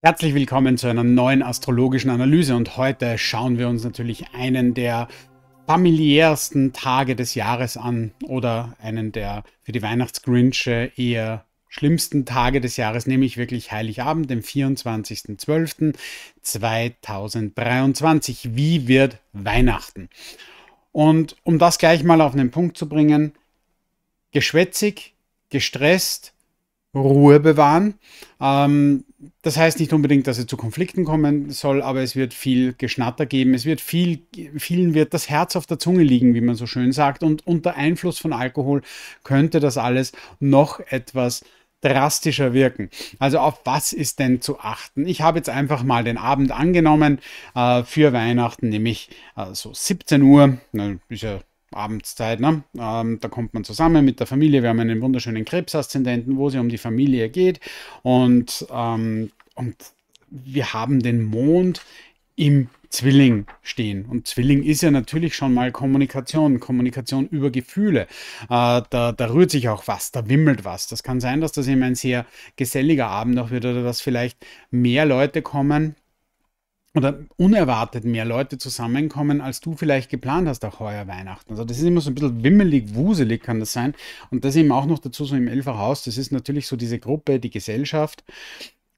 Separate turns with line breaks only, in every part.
Herzlich willkommen zu einer neuen astrologischen Analyse und heute schauen wir uns natürlich einen der familiärsten Tage des Jahres an oder einen der für die Weihnachtsgrinche eher schlimmsten Tage des Jahres, nämlich wirklich Heiligabend, den 24.12.2023. Wie wird Weihnachten? Und um das gleich mal auf den Punkt zu bringen, geschwätzig, gestresst, Ruhe bewahren. Ähm, das heißt nicht unbedingt, dass es zu Konflikten kommen soll, aber es wird viel Geschnatter geben. Es wird viel, vielen wird das Herz auf der Zunge liegen, wie man so schön sagt. Und unter Einfluss von Alkohol könnte das alles noch etwas drastischer wirken. Also auf was ist denn zu achten? Ich habe jetzt einfach mal den Abend angenommen. Äh, für Weihnachten nämlich äh, so 17 Uhr. Na, ist ja Abendszeit, ne? Ähm, da kommt man zusammen mit der Familie. Wir haben einen wunderschönen Krebsaszendenten, wo es um die Familie geht. Und, ähm, und wir haben den Mond im Zwilling stehen. Und Zwilling ist ja natürlich schon mal Kommunikation, Kommunikation über Gefühle. Äh, da, da, rührt sich auch was, da wimmelt was. Das kann sein, dass das eben ein sehr geselliger Abend auch wird oder dass vielleicht mehr Leute kommen, oder unerwartet mehr Leute zusammenkommen, als du vielleicht geplant hast, auch heuer Weihnachten. Also das ist immer so ein bisschen wimmelig, wuselig kann das sein. Und das eben auch noch dazu so im Elferhaus, das ist natürlich so diese Gruppe, die Gesellschaft.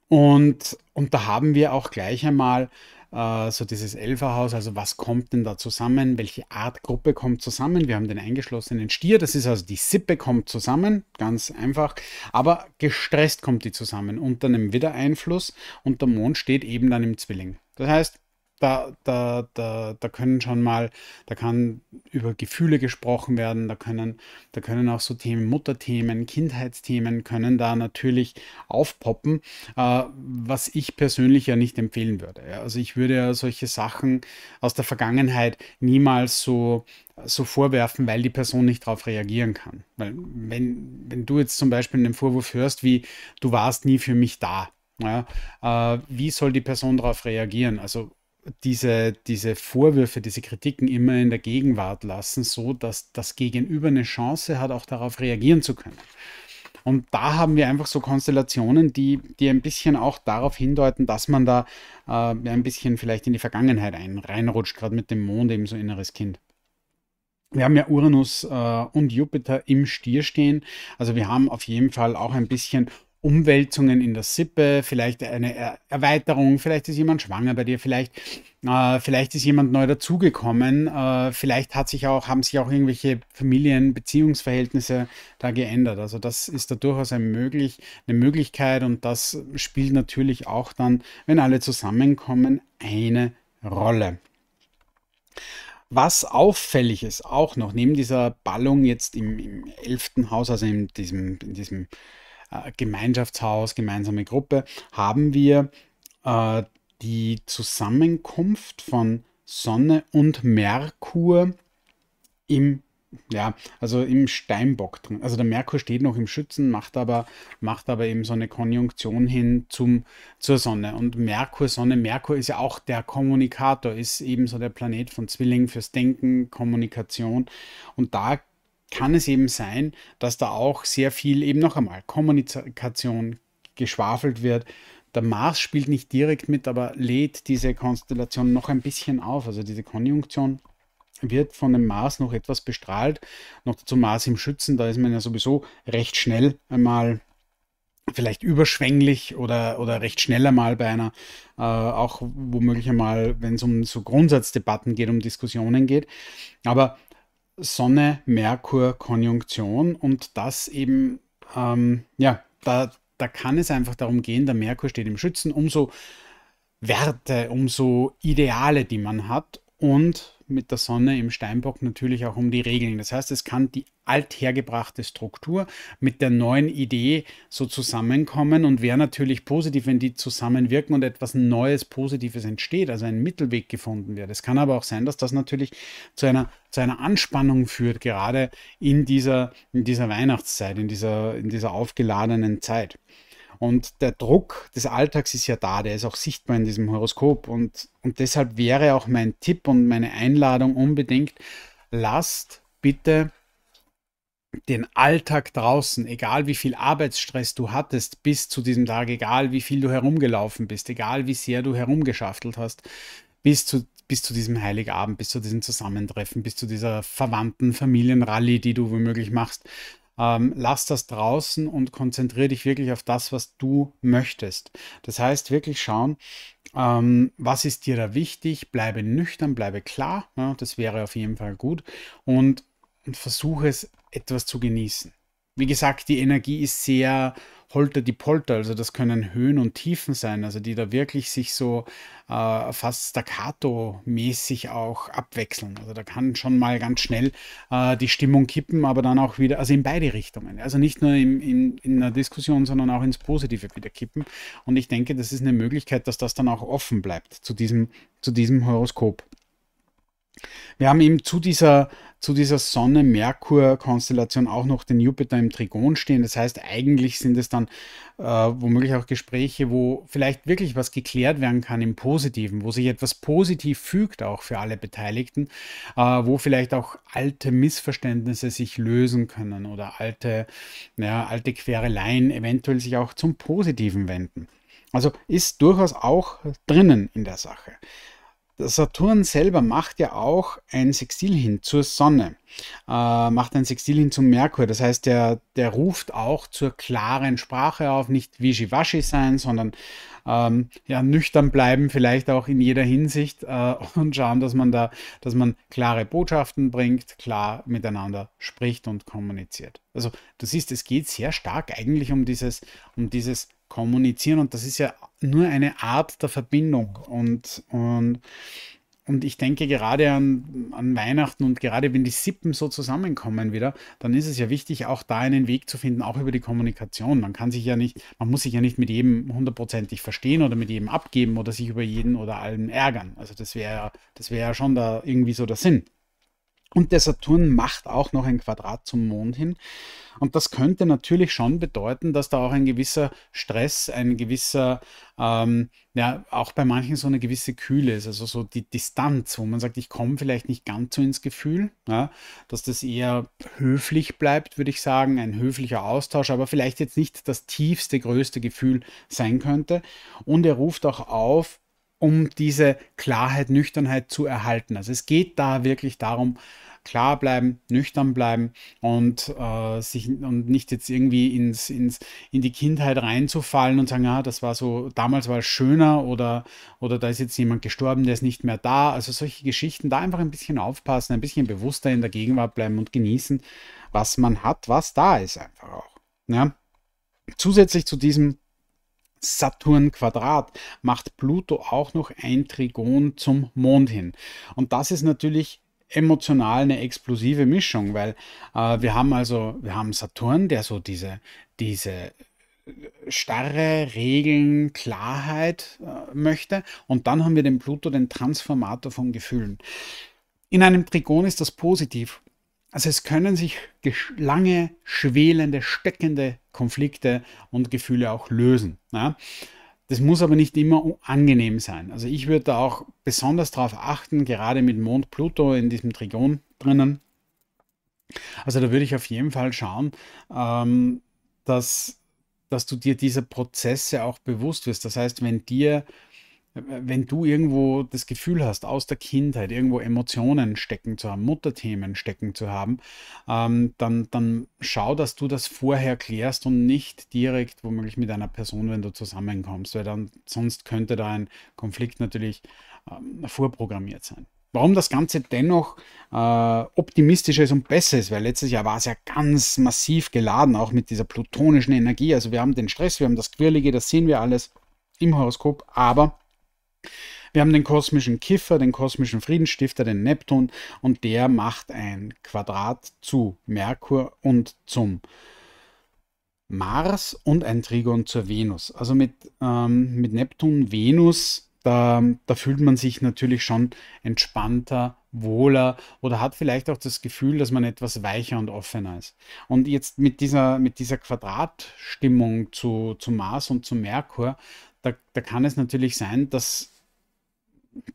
Und, und da haben wir auch gleich einmal äh, so dieses Elferhaus, also was kommt denn da zusammen, welche Artgruppe kommt zusammen. Wir haben den eingeschlossenen Stier, das ist also die Sippe kommt zusammen, ganz einfach, aber gestresst kommt die zusammen unter einem Wiedereinfluss und der Mond steht eben dann im Zwilling. Das heißt, da, da, da, da können schon mal, da kann über Gefühle gesprochen werden, da können, da können auch so Themen, Mutterthemen, Kindheitsthemen können da natürlich aufpoppen, äh, was ich persönlich ja nicht empfehlen würde. Ja. Also ich würde ja solche Sachen aus der Vergangenheit niemals so so vorwerfen, weil die Person nicht darauf reagieren kann. Weil wenn, wenn du jetzt zum Beispiel einen Vorwurf hörst wie, du warst nie für mich da, ja, äh, wie soll die Person darauf reagieren? Also diese, diese Vorwürfe, diese Kritiken immer in der Gegenwart lassen, so dass das Gegenüber eine Chance hat, auch darauf reagieren zu können. Und da haben wir einfach so Konstellationen, die, die ein bisschen auch darauf hindeuten, dass man da äh, ein bisschen vielleicht in die Vergangenheit ein, reinrutscht, gerade mit dem Mond, eben so inneres Kind. Wir haben ja Uranus äh, und Jupiter im Stier stehen. Also wir haben auf jeden Fall auch ein bisschen Umwälzungen in der Sippe, vielleicht eine Erweiterung, vielleicht ist jemand schwanger bei dir, vielleicht, äh, vielleicht ist jemand neu dazugekommen, äh, vielleicht hat sich auch, haben sich auch irgendwelche Familienbeziehungsverhältnisse da geändert. Also das ist da durchaus ein möglich, eine Möglichkeit und das spielt natürlich auch dann, wenn alle zusammenkommen, eine Rolle. Was auffällig ist auch noch, neben dieser Ballung jetzt im, im 11. Haus, also in diesem, in diesem äh, Gemeinschaftshaus, gemeinsame Gruppe, haben wir äh, die Zusammenkunft von Sonne und Merkur im ja, also im Steinbock drin. Also der Merkur steht noch im Schützen, macht aber, macht aber eben so eine Konjunktion hin zum, zur Sonne. Und Merkur, Sonne, Merkur ist ja auch der Kommunikator, ist eben so der Planet von Zwilling fürs Denken, Kommunikation. Und da kann es eben sein, dass da auch sehr viel eben noch einmal Kommunikation geschwafelt wird. Der Mars spielt nicht direkt mit, aber lädt diese Konstellation noch ein bisschen auf. Also diese Konjunktion wird von dem Mars noch etwas bestrahlt. Noch dazu Mars im Schützen, da ist man ja sowieso recht schnell einmal vielleicht überschwänglich oder, oder recht schnell einmal bei einer, äh, auch womöglich einmal, wenn es um so Grundsatzdebatten geht, um Diskussionen geht. Aber Sonne-Merkur-Konjunktion und das eben, ähm, ja, da, da kann es einfach darum gehen, der Merkur steht im Schützen, umso Werte, umso Ideale, die man hat und mit der Sonne im Steinbock natürlich auch um die Regeln. Das heißt, es kann die althergebrachte Struktur mit der neuen Idee so zusammenkommen und wäre natürlich positiv, wenn die zusammenwirken und etwas Neues, Positives entsteht, also ein Mittelweg gefunden wird. Es kann aber auch sein, dass das natürlich zu einer, zu einer Anspannung führt, gerade in dieser, in dieser Weihnachtszeit, in dieser, in dieser aufgeladenen Zeit. Und der Druck des Alltags ist ja da, der ist auch sichtbar in diesem Horoskop. Und, und deshalb wäre auch mein Tipp und meine Einladung unbedingt, lasst bitte den Alltag draußen, egal wie viel Arbeitsstress du hattest bis zu diesem Tag, egal wie viel du herumgelaufen bist, egal wie sehr du herumgeschaftelt hast, bis zu, bis zu diesem Heiligabend, bis zu diesem Zusammentreffen, bis zu dieser verwandten Familienrallye, die du womöglich machst, ähm, lass das draußen und konzentriere dich wirklich auf das, was du möchtest. Das heißt, wirklich schauen, ähm, was ist dir da wichtig, bleibe nüchtern, bleibe klar, ja, das wäre auf jeden Fall gut und, und versuche es etwas zu genießen wie gesagt, die Energie ist sehr holter die Polter, also das können Höhen und Tiefen sein, also die da wirklich sich so äh, fast staccato-mäßig auch abwechseln. Also da kann schon mal ganz schnell äh, die Stimmung kippen, aber dann auch wieder, also in beide Richtungen. Also nicht nur im, in, in einer Diskussion, sondern auch ins Positive wieder kippen. Und ich denke, das ist eine Möglichkeit, dass das dann auch offen bleibt zu diesem, zu diesem Horoskop. Wir haben eben zu dieser, zu dieser Sonne-Merkur-Konstellation auch noch den Jupiter im Trigon stehen. Das heißt, eigentlich sind es dann äh, womöglich auch Gespräche, wo vielleicht wirklich was geklärt werden kann im Positiven, wo sich etwas positiv fügt, auch für alle Beteiligten, äh, wo vielleicht auch alte Missverständnisse sich lösen können oder alte, ja, alte Quereleien eventuell sich auch zum Positiven wenden. Also ist durchaus auch drinnen in der Sache. Saturn selber macht ja auch ein Sextil hin zur Sonne, äh, macht ein Sextil hin zum Merkur. Das heißt, der, der ruft auch zur klaren Sprache auf, nicht wischiwaschi sein, sondern ähm, ja, nüchtern bleiben, vielleicht auch in jeder Hinsicht äh, und schauen, dass man da, dass man klare Botschaften bringt, klar miteinander spricht und kommuniziert. Also du siehst, es geht sehr stark eigentlich um dieses, um dieses kommunizieren und das ist ja nur eine Art der Verbindung und, und und ich denke gerade an, an, Weihnachten und gerade wenn die Sippen so zusammenkommen wieder, dann ist es ja wichtig, auch da einen Weg zu finden, auch über die Kommunikation. Man kann sich ja nicht, man muss sich ja nicht mit jedem hundertprozentig verstehen oder mit jedem abgeben oder sich über jeden oder allen ärgern. Also das wäre das wäre ja schon da irgendwie so der Sinn. Und der Saturn macht auch noch ein Quadrat zum Mond hin. Und das könnte natürlich schon bedeuten, dass da auch ein gewisser Stress, ein gewisser, ähm, ja, auch bei manchen so eine gewisse Kühle ist, also so die Distanz, wo man sagt, ich komme vielleicht nicht ganz so ins Gefühl, ja, dass das eher höflich bleibt, würde ich sagen, ein höflicher Austausch, aber vielleicht jetzt nicht das tiefste, größte Gefühl sein könnte. Und er ruft auch auf, um diese Klarheit, Nüchternheit zu erhalten. Also es geht da wirklich darum, klar bleiben, nüchtern bleiben und äh, sich und nicht jetzt irgendwie ins, ins, in die Kindheit reinzufallen und sagen, ah, das war so, damals war es schöner oder, oder da ist jetzt jemand gestorben, der ist nicht mehr da. Also solche Geschichten, da einfach ein bisschen aufpassen, ein bisschen bewusster in der Gegenwart bleiben und genießen, was man hat, was da ist einfach auch. Ja? Zusätzlich zu diesem Saturn Quadrat macht Pluto auch noch ein Trigon zum Mond hin. Und das ist natürlich emotional eine explosive Mischung, weil äh, wir haben also, wir haben Saturn, der so diese, diese äh, starre Regeln, Klarheit äh, möchte. Und dann haben wir den Pluto, den Transformator von Gefühlen. In einem Trigon ist das positiv. Also es können sich lange schwelende, steckende Konflikte und Gefühle auch lösen. Ja? Das muss aber nicht immer angenehm sein. Also ich würde da auch besonders darauf achten, gerade mit Mond Pluto in diesem Trigon drinnen. Also da würde ich auf jeden Fall schauen, ähm, dass, dass du dir dieser Prozesse auch bewusst wirst. Das heißt, wenn dir wenn du irgendwo das Gefühl hast, aus der Kindheit irgendwo Emotionen stecken zu haben, Mutterthemen stecken zu haben, ähm, dann, dann schau, dass du das vorher klärst und nicht direkt womöglich mit einer Person, wenn du zusammenkommst, weil dann sonst könnte da ein Konflikt natürlich ähm, vorprogrammiert sein. Warum das Ganze dennoch äh, optimistischer ist und besser ist, weil letztes Jahr war es ja ganz massiv geladen, auch mit dieser plutonischen Energie. Also wir haben den Stress, wir haben das Quirlige, das sehen wir alles im Horoskop, aber wir haben den kosmischen Kiffer, den kosmischen Friedensstifter, den Neptun und der macht ein Quadrat zu Merkur und zum Mars und ein Trigon zur Venus. Also mit, ähm, mit Neptun, Venus, da, da fühlt man sich natürlich schon entspannter, wohler oder hat vielleicht auch das Gefühl, dass man etwas weicher und offener ist. Und jetzt mit dieser, mit dieser Quadratstimmung zu, zu Mars und zu Merkur, da, da kann es natürlich sein, dass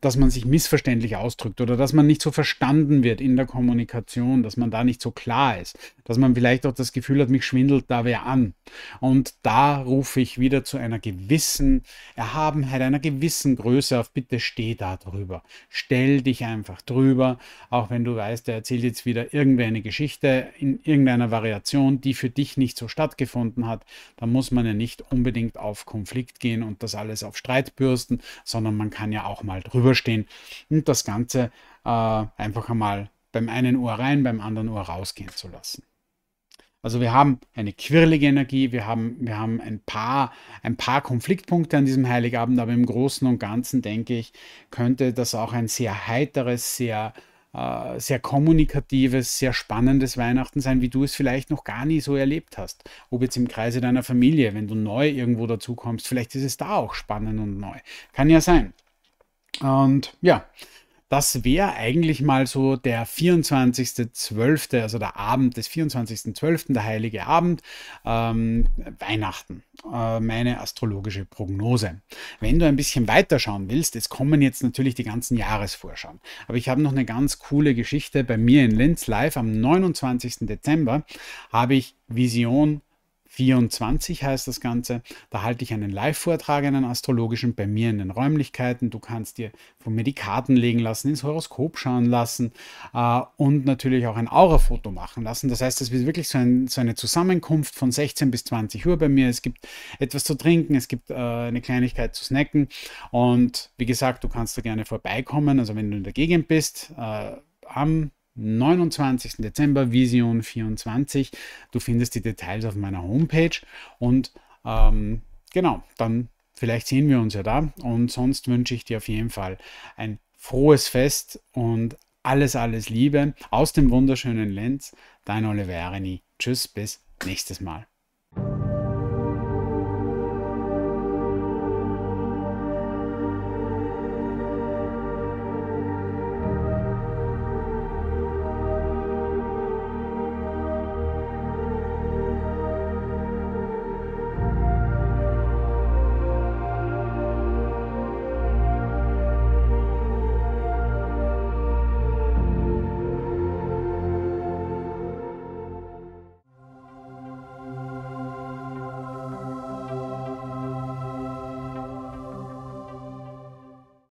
dass man sich missverständlich ausdrückt oder dass man nicht so verstanden wird in der Kommunikation, dass man da nicht so klar ist, dass man vielleicht auch das Gefühl hat, mich schwindelt da wer an. Und da rufe ich wieder zu einer gewissen Erhabenheit, einer gewissen Größe auf, bitte steh da drüber. Stell dich einfach drüber, auch wenn du weißt, er erzählt jetzt wieder eine Geschichte in irgendeiner Variation, die für dich nicht so stattgefunden hat. Da muss man ja nicht unbedingt auf Konflikt gehen und das alles auf Streit bürsten, sondern man kann ja auch mal drüber drüber stehen und das Ganze äh, einfach einmal beim einen Ohr rein, beim anderen Ohr rausgehen zu lassen. Also wir haben eine quirlige Energie, wir haben, wir haben ein, paar, ein paar Konfliktpunkte an diesem Heiligabend, aber im Großen und Ganzen, denke ich, könnte das auch ein sehr heiteres, sehr, äh, sehr kommunikatives, sehr spannendes Weihnachten sein, wie du es vielleicht noch gar nie so erlebt hast. Ob jetzt im Kreise deiner Familie, wenn du neu irgendwo dazukommst, vielleicht ist es da auch spannend und neu. Kann ja sein. Und ja, das wäre eigentlich mal so der 24.12., also der Abend des 24.12., der heilige Abend, ähm, Weihnachten, äh, meine astrologische Prognose. Wenn du ein bisschen weiter schauen willst, es kommen jetzt natürlich die ganzen Jahresvorschauen, aber ich habe noch eine ganz coole Geschichte bei mir in Linz live am 29. Dezember, habe ich Vision 24 heißt das Ganze. Da halte ich einen Live-Vortrag, einen astrologischen bei mir in den Räumlichkeiten. Du kannst dir von mir die Karten legen lassen, ins Horoskop schauen lassen äh, und natürlich auch ein Aura-Foto machen lassen. Das heißt, es wird wirklich so, ein, so, eine Zusammenkunft von 16 bis 20 Uhr bei mir. Es gibt etwas zu trinken, es gibt äh, eine Kleinigkeit zu snacken und wie gesagt, du kannst da gerne vorbeikommen. Also wenn du in der Gegend bist, äh, am 29. Dezember, Vision 24. Du findest die Details auf meiner Homepage und ähm, genau, dann vielleicht sehen wir uns ja da und sonst wünsche ich dir auf jeden Fall ein frohes Fest und alles, alles Liebe aus dem wunderschönen Lenz. Dein Oliverini. Tschüss, bis nächstes Mal.